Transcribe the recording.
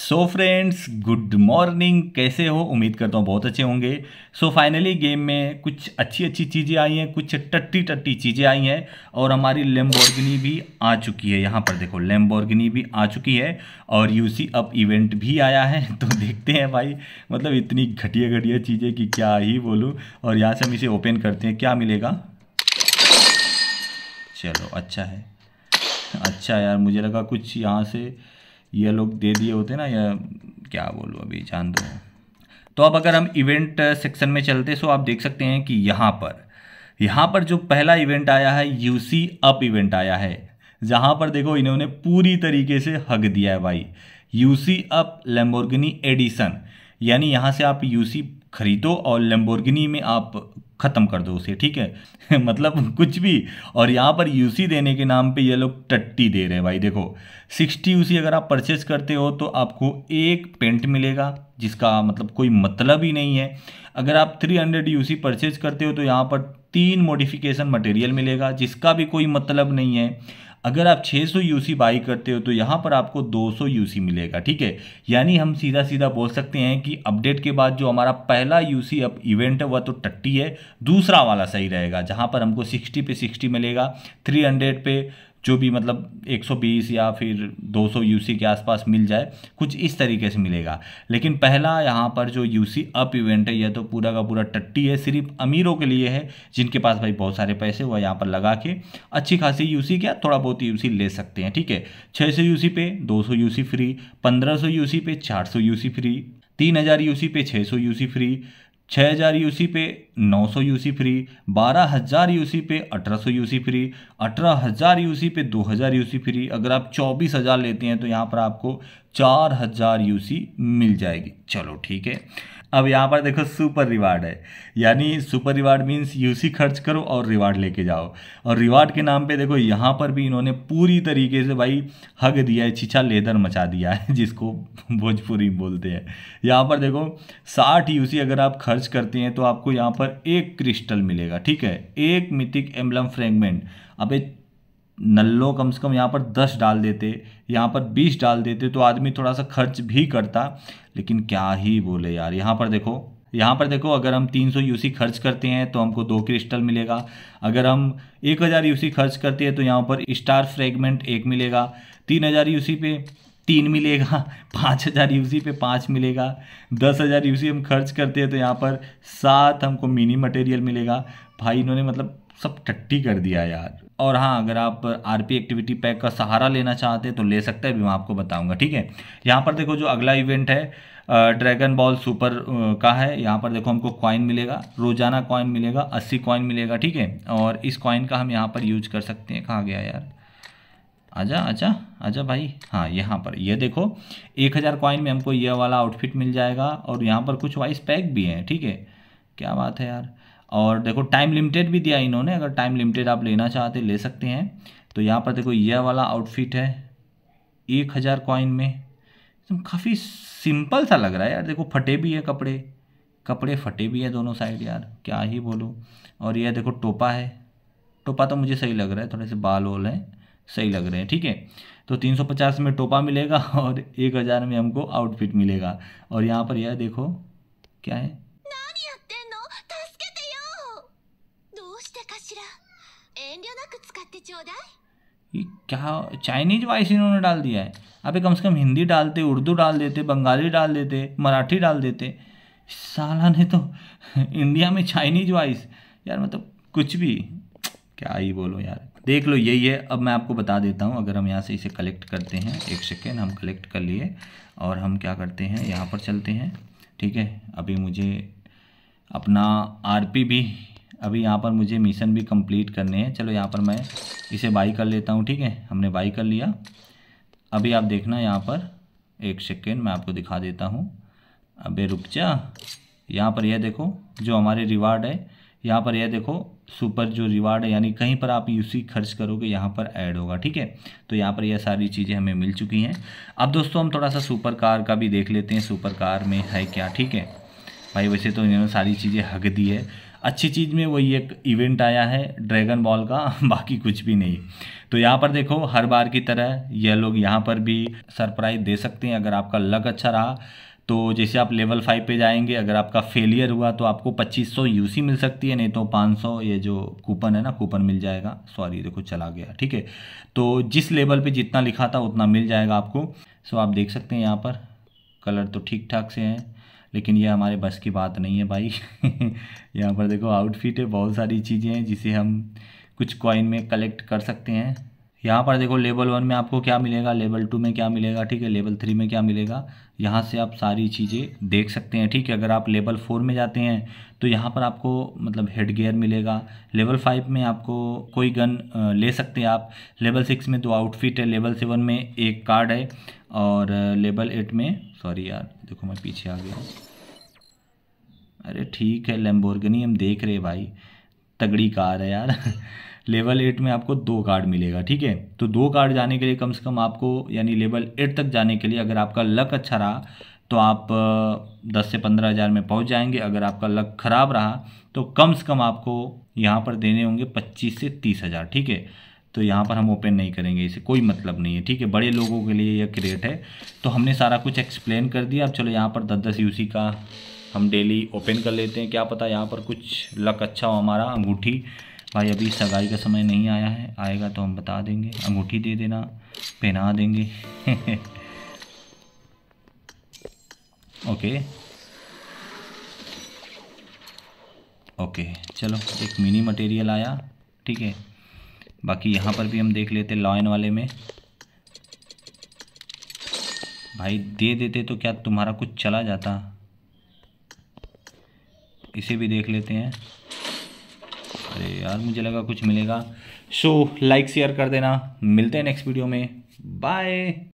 so friends good morning कैसे हो उम्मीद करता हूँ बहुत अच्छे होंगे सो फाइनली गेम में कुछ अच्छी अच्छी चीज़ें आई हैं कुछ टट्टी टट्टी चीज़ें आई हैं और हमारी लेम्बोर्गिनी भी आ चुकी है यहाँ पर देखो लेम्बोर्गिनी भी आ चुकी है और यूसी अप इवेंट भी आया है तो देखते हैं भाई मतलब इतनी घटिया घटिया चीज़ें कि क्या ही बोलूँ और यहाँ से हम इसे ओपन करते हैं क्या मिलेगा चलो अच्छा है अच्छा यार मुझे लगा कुछ यहाँ से ये लोग दे दिए होते ना या क्या बोलो अभी जान दो तो अब अगर हम इवेंट सेक्शन uh, में चलते सो आप देख सकते हैं कि यहाँ पर यहाँ पर जो पहला इवेंट आया है यूसी अप इवेंट आया है जहाँ पर देखो इन्होंने पूरी तरीके से हक दिया है भाई यूसी अप लेम्बोर्गिनी एडिसन यानी यहाँ से आप यूसी खरीदो और लेम्बोर्गिनी में आप ख़त्म कर दो उसे ठीक है मतलब कुछ भी और यहाँ पर यूसी देने के नाम पे ये लोग टट्टी दे रहे हैं भाई देखो 60 यूसी अगर आप परचेज करते हो तो आपको एक पेंट मिलेगा जिसका मतलब कोई मतलब ही नहीं है अगर आप 300 हंड्रेड यूसी परचेज करते हो तो यहाँ पर तीन मॉडिफिकेशन मटेरियल मिलेगा जिसका भी कोई मतलब नहीं है अगर आप 600 यूसी बाई करते हो तो यहाँ पर आपको 200 यूसी मिलेगा ठीक है यानी हम सीधा सीधा बोल सकते हैं कि अपडेट के बाद जो हमारा पहला यूसी अब इवेंट है वह तो टट्टी है दूसरा वाला सही रहेगा जहाँ पर हमको सिक्सटी पे सिक्सटी मिलेगा थ्री हंड्रेड पे जो भी मतलब 120 या फिर 200 सौ के आसपास मिल जाए कुछ इस तरीके से मिलेगा लेकिन पहला यहाँ पर जो सी अप इवेंट है यह तो पूरा का पूरा टट्टी है सिर्फ अमीरों के लिए है जिनके पास भाई बहुत सारे पैसे वह यहाँ पर लगा के अच्छी खासी सी क्या थोड़ा बहुत सी ले सकते हैं ठीक है छः सौ यू पे दो सौ फ्री पंद्रह सौ पे चार सौ फ्री तीन हज़ार यू पे छः सौ यू फ्री छः हज़ार यू पे नौ सौ यू फ्री बारह हज़ार पे अठारह सौ यू फ्री अठारह हज़ार पे दो हज़ार फ्री अगर आप चौबीस हज़ार लेते हैं तो यहाँ पर आपको चार हज़ार मिल जाएगी चलो ठीक है अब यहाँ पर देखो सुपर रिवार्ड है यानी सुपर रिवार्ड मीन्स यूसी खर्च करो और रिवार्ड लेके जाओ और रिवार्ड के नाम पे देखो यहाँ पर भी इन्होंने पूरी तरीके से भाई हग दिया है छिछा लेदर मचा दिया है जिसको भोजपुरी बोलते हैं यहाँ पर देखो साठ यूसी अगर आप खर्च करते हैं तो आपको यहाँ पर एक क्रिस्टल मिलेगा ठीक है एक मिथिक एम्बलम फ्रेगमेंट अब नल्लो कम से कम यहाँ पर दस डाल देते यहाँ पर बीस डाल देते तो आदमी थोड़ा सा खर्च भी करता लेकिन क्या ही बोले यार यहाँ पर देखो यहाँ पर देखो अगर हम 300 यूसी खर्च करते हैं तो हमको दो क्रिस्टल मिलेगा अगर हम 1000 यूसी खर्च करते हैं तो यहाँ पर स्टार फ्रेगमेंट एक मिलेगा 3000 यूसी पे तीन मिलेगा पाँच हज़ार यू पे पाँच मिलेगा दस हज़ार यू हम खर्च करते हैं तो यहाँ पर सात हमको मिनी मटेरियल मिलेगा भाई इन्होंने मतलब सब टट्टी कर दिया यार और हाँ अगर आप आरपी एक्टिविटी पैक का सहारा लेना चाहते हैं तो ले सकते हैं अभी मैं आपको बताऊंगा ठीक है यहाँ पर देखो जो अगला इवेंट है ड्रैगन बॉल सुपर का है यहाँ पर देखो हमको कॉइन मिलेगा रोजाना कॉइन मिलेगा अस्सी कॉइन मिलेगा ठीक है और इस कॉइन का हम यहाँ पर यूज कर सकते हैं कहाँ गया यार आजा आजा आजा भाई हाँ यहाँ पर ये देखो एक हज़ार कॉइन में हमको ये वाला आउटफिट मिल जाएगा और यहाँ पर कुछ वाइस पैक भी हैं ठीक है क्या बात है यार और देखो टाइम लिमिटेड भी दिया इन्होंने अगर टाइम लिमिटेड आप लेना चाहते ले सकते हैं तो यहाँ पर देखो यह वाला आउटफिट है एक हज़ार कॉइन में तो काफ़ी सिंपल सा लग रहा है यार देखो फटे भी है कपड़े कपड़े फटे भी है दोनों साइड यार क्या ही बोलो और यह देखो टोपा है टोपा तो मुझे सही लग रहा है थोड़े से बाल वाल हैं सही लग रहे हैं ठीक है तो 350 में टोपा मिलेगा और 1000 में हमको आउटफिट मिलेगा और यहाँ पर यह देखो क्या है ये क्या चाइनीज वाइस इन्होंने डाल दिया है अबे कम से कम हिंदी डालते उर्दू डाल देते बंगाली डाल देते मराठी डाल देते साला ने तो इंडिया में चाइनीज वाइस यार मतलब कुछ भी क्या ही बोलो यार देख लो यही है अब मैं आपको बता देता हूँ अगर हम यहाँ से इसे कलेक्ट करते हैं एक सेकेंड हम कलेक्ट कर लिए और हम क्या करते हैं यहाँ पर चलते हैं ठीक है अभी मुझे अपना आरपी भी अभी यहाँ पर मुझे मिशन भी कंप्लीट करने हैं चलो यहाँ पर मैं इसे बाई कर लेता हूँ ठीक है हमने बाई कर लिया अभी आप देखना यहाँ पर एक सेकेंड मैं आपको दिखा देता हूँ अबे रुक जा यहाँ पर यह देखो जो हमारे रिवार्ड है यहाँ पर यह देखो सुपर जो रिवार्ड है यानी कहीं पर आप यूसी खर्च करोगे यहाँ पर ऐड होगा ठीक है तो यहाँ पर यह सारी चीज़ें हमें मिल चुकी हैं अब दोस्तों हम थोड़ा सा सुपर कार का भी देख लेते हैं सुपर कार में है क्या ठीक है भाई वैसे तो इन्होंने सारी चीज़ें हक दी है अच्छी चीज़ में वही एक इवेंट आया है ड्रैगन बॉल का बाकी कुछ भी नहीं तो यहाँ पर देखो हर बार की तरह यह लोग यहाँ पर भी सरप्राइज दे सकते हैं अगर आपका लक अच्छा रहा तो जैसे आप लेवल फाइव पे जाएंगे अगर आपका फेलियर हुआ तो आपको 2500 यूसी मिल सकती है नहीं तो 500 ये जो कूपन है ना कूपन मिल जाएगा सॉरी देखो चला गया ठीक है तो जिस लेवल पे जितना लिखा था उतना मिल जाएगा आपको सो आप देख सकते हैं यहाँ पर कलर तो ठीक ठाक से हैं लेकिन ये हमारे बस की बात नहीं है भाई यहाँ पर देखो आउटफिट है बहुत सारी चीज़ें हैं जिसे हम कुछ कॉइन में कलेक्ट कर सकते हैं यहाँ पर देखो लेवल वन में आपको क्या मिलेगा लेवल टू में क्या मिलेगा ठीक है लेवल थ्री में क्या मिलेगा यहाँ से आप सारी चीज़ें देख सकते हैं ठीक है अगर आप लेवल फोर में जाते हैं तो यहाँ पर आपको मतलब हेड गेयर मिलेगा लेवल फाइव में आपको कोई गन ले सकते हैं आप लेवल सिक्स में दो तो आउटफिट है लेवल सेवन में एक कार्ड है और लेवल एट में सॉरी यार देखो मैं पीछे आ गया अरे ठीक है लेम्बोर्गनी हम देख रहे भाई तगड़ी कार है यार लेवल एट में आपको दो कार्ड मिलेगा ठीक है तो दो कार्ड जाने के लिए कम से कम आपको यानी लेवल एट तक जाने के लिए अगर आपका लक अच्छा रहा तो आप दस से पंद्रह हज़ार में पहुंच जाएंगे अगर आपका लक ख़राब रहा तो कम से कम आपको यहाँ पर देने होंगे पच्चीस से तीस हज़ार ठीक है तो यहाँ पर हम ओपन नहीं करेंगे इसे कोई मतलब नहीं है ठीक है बड़े लोगों के लिए यह क्रिएट है तो हमने सारा कुछ एक्सप्लेन कर दिया अब चलो यहाँ पर दस दस यूसी का हम डेली ओपन कर लेते हैं क्या पता यहाँ पर कुछ लक अच्छा हो हमारा अंगूठी भाई अभी सगाई का समय नहीं आया है आएगा तो हम बता देंगे अंगूठी दे देना पहना देंगे ओके ओके चलो एक मिनी मटेरियल आया ठीक है बाकी यहाँ पर भी हम देख लेते लॉयन वाले में भाई दे देते तो क्या तुम्हारा कुछ चला जाता इसे भी देख लेते हैं अरे यार मुझे लगा कुछ मिलेगा सो लाइक शेयर कर देना मिलते हैं नेक्स्ट वीडियो में बाय